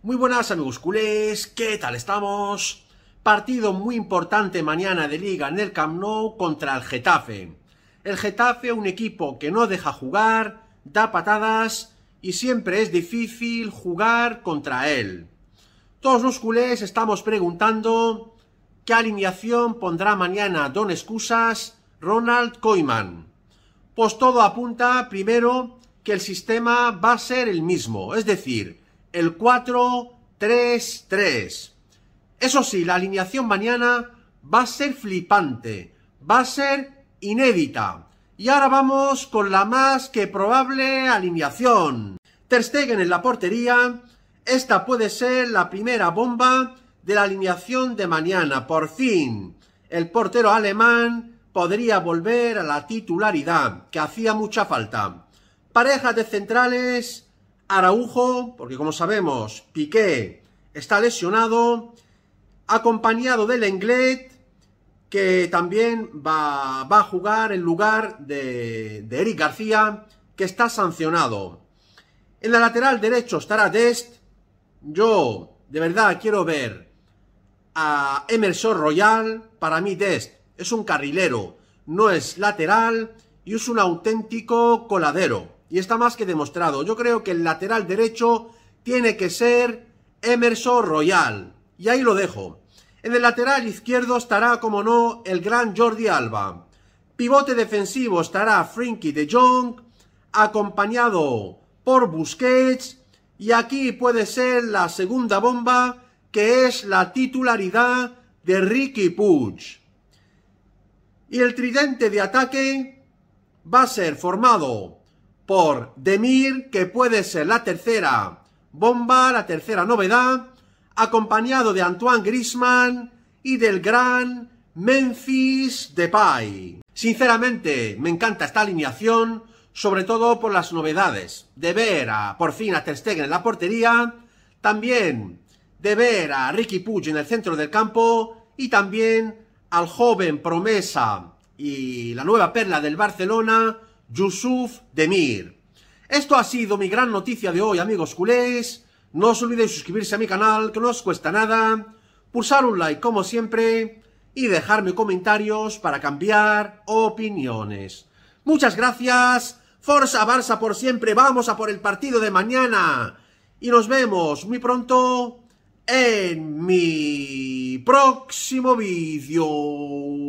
Muy buenas amigos culés, ¿qué tal estamos? Partido muy importante mañana de liga en el Camp Nou contra el Getafe. El Getafe, un equipo que no deja jugar, da patadas y siempre es difícil jugar contra él. Todos los culés estamos preguntando qué alineación pondrá mañana Don Excusas Ronald Koeman. Pues todo apunta primero que el sistema va a ser el mismo, es decir, el 4-3-3. Eso sí, la alineación mañana va a ser flipante, va a ser inédita. Y ahora vamos con la más que probable alineación. Ter Stegen en la portería. Esta puede ser la primera bomba de la alineación de mañana. Por fin, el portero alemán podría volver a la titularidad, que hacía mucha falta. Parejas de centrales Araujo, porque como sabemos, Piqué está lesionado, acompañado del Lenglet, que también va, a jugar en lugar de, de Eric García, que está sancionado. En la lateral derecho estará Dest. Yo, de verdad, quiero ver a Emerson Royal. Para mí, Dest es un carrilero, no es lateral y es un auténtico coladero y está más que demostrado. Yo creo que el lateral derecho tiene que ser Emerson Royal. Y ahí lo dejo. En el lateral izquierdo estará, como no, el gran Jordi Alba. Pivote defensivo estará Frinky de Jong, acompañado por Busquets. Y aquí puede ser la segunda bomba, que es la titularidad de Ricky Puig. Y el tridente de ataque va a ser formado por Demir, que puede ser la tercera bomba, la tercera novedad, acompañado de Antoine Grisman y del gran Memphis Depay. Sinceramente, me encanta esta alineación, sobre todo por las novedades. De ver por fin, a Ter en la portería, también de ver a Ricky Puig en el centro del campo y también al joven promesa y la nueva perla del Barcelona, Yusuf Demir. Esto ha sido mi gran noticia de hoy, amigos culés. No os olvidéis suscribirse a mi canal, que no os cuesta nada. Pulsar un like, como siempre. Y dejarme comentarios para cambiar opiniones. Muchas gracias. Forza Barça por siempre. Vamos a por el partido de mañana. Y nos vemos muy pronto en mi próximo vídeo.